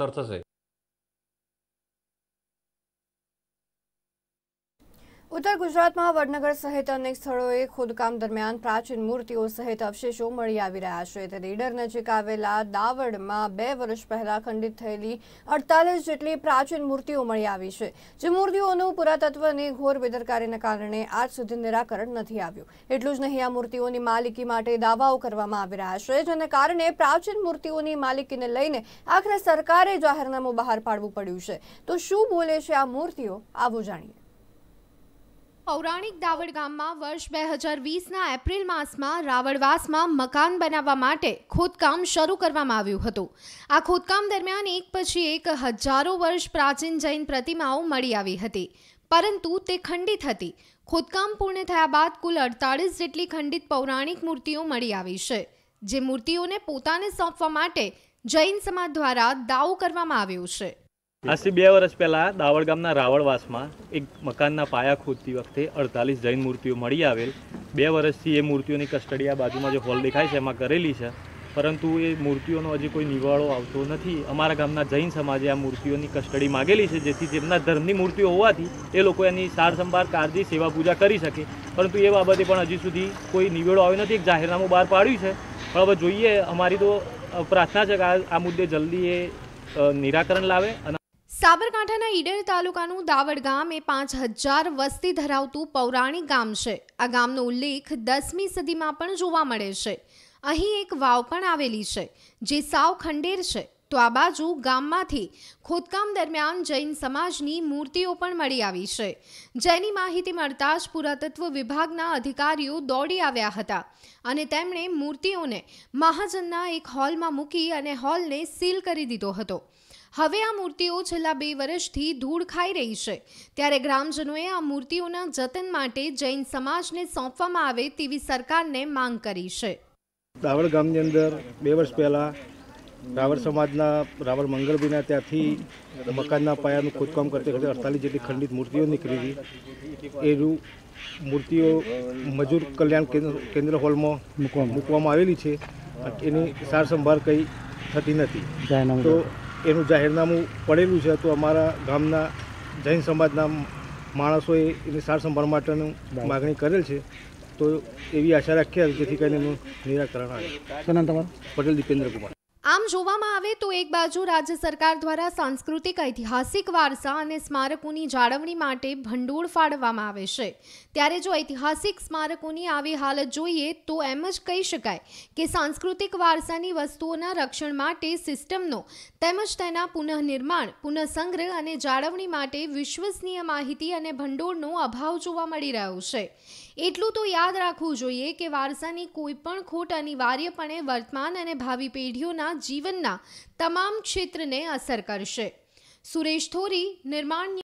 વિસ્તાર થશે ઉત્તર ગુજરાતમાં વડનગર સહિત અનેક સ્થળોએ ખોદકામ દરમિયાન પ્રાચીન મૂર્તિઓ સહિત અવશેષો મળી આવી રહ્યા છે તે ઈડર નજીક આવેલા દાવડમાં બે વર્ષ પહેલા ખંડિત થયેલી અડતાલીસ જેટલી પ્રાચીન મૂર્તિઓ મળી આવી છે જે મૂર્તિઓનું પુરાતત્વની ઘોર બેદરકારીના કારણે આજ સુધી નિરાકરણ નથી આવ્યું એટલું જ નહીં આ મૂર્તિઓની માલિકી માટે દાવાઓ કરવામાં આવી રહ્યા છે જેને કારણે પ્રાચીન મૂર્તિઓની માલિકીને લઈને આખરે સરકારે જાહેરનામું બહાર પાડવું પડ્યું છે તો શું બોલે છે આ મૂર્તિઓ આવું જાણીએ પૌરાણિક દાવડ ગામમાં વર્ષ બે હજાર વીસના એપ્રિલ માસમાં રાવણવાસમાં મકાન બનાવવા માટે ખોદકામ શરૂ કરવામાં આવ્યું હતું આ ખોદકામ દરમિયાન એક પછી એક હજારો વર્ષ પ્રાચીન જૈન પ્રતિમાઓ મળી આવી હતી પરંતુ તે ખંડિત હતી ખોદકામ પૂર્ણ થયા બાદ કુલ અડતાળીસ જેટલી ખંડિત પૌરાણિક મૂર્તિઓ મળી આવી છે જે મૂર્તિઓને પોતાને સોંપવા માટે જૈન સમાજ દ્વારા દાવો કરવામાં આવ્યો છે આજથી બે વર્ષ પહેલાં દાવળ ગામના રાવણવાસમાં એક મકાનના પાયા ખોદતી વખતે અડતાલીસ જૈન મૂર્તિઓ મળી આવેલ બે વર્ષથી એ મૂર્તિઓની કસ્ટડી આ બાજુમાં જે હોલ દેખાય છે એમાં કરેલી છે પરંતુ એ મૂર્તિઓનો હજી કોઈ નિવાળો આવતો નથી અમારા ગામના જૈન સમાજે આ મૂર્તિઓની કસ્ટડી માગેલી છે જેથી જેમના ધર્મની મૂર્તિઓ હોવાથી એ લોકો એની સાર સંભાળ કાળજી સેવા પૂજા કરી શકે પરંતુ એ બાબતે પણ હજી સુધી કોઈ નિવેડો આવ્યો નથી એક જાહેરનામું બહાર પાડ્યું છે પણ હવે જોઈએ અમારી તો પ્રાર્થના છે કે આ મુદ્દે જલ્દી એ નિરાકરણ લાવે અને સાબરકાંઠાના ઈડર તાલુકાનું દાવડ ગામ એ પાંચ હજાર વસ્તી ધરાવતું પૌરાણિક ગામ છે આ ગામનો ઉલ્લેખ દસમી સદીમાં પણ જોવા મળે છે અહીં એક વાવ પણ આવેલી છે જે સાવ ખંડેર છે તો આ બાજુ ગામમાંથી ખોદકામ દરમિયાન જૈન સમાજની મૂર્તિઓ પણ મળી આવી છે જેની માહિતી મળતા જ પુરાતત્વ વિભાગના અધિકારીઓ દોડી આવ્યા હતા અને તેમણે મૂર્તિઓને મહાજનના એક હોલમાં મૂકી અને હોલને સીલ કરી દીધો હતો હવે આ મૂર્તિઓ છેલ્લા બે વર્ષથી ધૂળ ખાઈ રહી છે ત્યારે ગ્રામજનોએ આ મૂર્તિઓના જતન માટે જૈન સમાજને સોંપવામાં આવે તેવી સરકારને માંગ કરી છે રાવળ ગામની અંદર બે વર્ષ પહેલાં રાવળ સમાજના રાવળ મંગળભીના ત્યાંથી મકાનના પાયાનું ખોદકામ કરતી વખતે અડતાલીસ જેટલી ખંડિત મૂર્તિઓ નીકળી હતી એ મૂર્તિઓ મજૂર કલ્યાણ કેન્દ્ર હોલમાં મૂકવામાં આવેલી છે એની સાર સંભાળ કંઈ થતી નથી તો એનું જાહેરનામું પડેલું છે તો અમારા ગામના જૈન સમાજના માણસોએ એની સારસંભાળ માટેનું માગણી કરેલ છે તો એવી આશા રાખી હતી જેથી કરીને એનું નિરાકરણ આવે શું નામ તમારું પટેલ દીપેન્દ્ર આમ જોવામાં આવે તો એક બાજુ રાજ્ય સરકાર દ્વારા સાંસ્કૃતિક ઐતિહાસિક વારસા અને સ્મારકોની જાળવણી માટે ભંડોળ ફાળવવામાં આવે છે ત્યારે જો ઐતિહાસિક સ્મારકોની આવી હાલત જોઈએ તો એમ જ કહી શકાય કે સાંસ્કૃતિક વારસાની વસ્તુઓના રક્ષણ માટે સિસ્ટમનો તેમજ તેના પુનઃનિર્માણ પુનઃસંગ્રહ અને જાળવણી માટે વિશ્વસનીય માહિતી અને ભંડોળનો અભાવ જોવા મળી રહ્યો છે એટલું તો યાદ રાખવું જોઈએ કે વારસાની કોઈપણ ખોટ અનિવાર્યપણે વર્તમાન અને ભાવિ પેઢીઓના જીવનના તમામ ક્ષેત્રને અસર કરશે સુરેશ થોરી નિર્માણ